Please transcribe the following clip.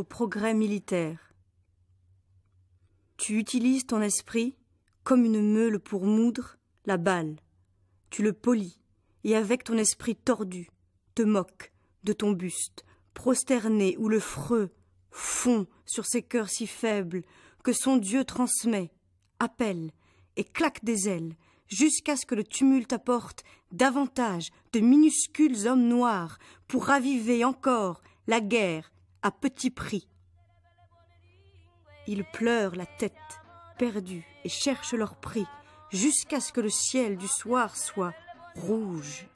au progrès militaire. Tu utilises ton esprit comme une meule pour moudre la balle. Tu le polis, et avec ton esprit tordu, te moques de ton buste, prosterné où le freux fond sur ces cœurs si faibles que son Dieu transmet, appelle et claque des ailes, jusqu'à ce que le tumulte apporte davantage de minuscules hommes noirs pour raviver encore la guerre à petit prix. Ils pleurent la tête, perdue et cherchent leur prix, jusqu'à ce que le ciel du soir soit rouge